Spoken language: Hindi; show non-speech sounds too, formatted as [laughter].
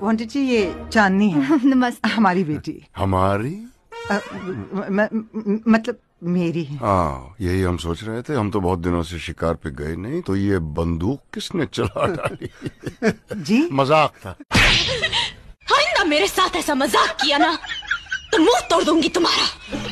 पंडित जी ये चांदनी है [laughs] नमस्ते हमारी बेटी हमारी आ, म, म, मतलब मेरी है हाँ यही हम सोच रहे थे हम तो बहुत दिनों से शिकार पे गए नहीं तो ये बंदूक किसने चला डाली [laughs] जी मजाक था [laughs] ना मेरे साथ ऐसा मजाक किया ना तो मुंह तोड़ दूंगी तुम्हारा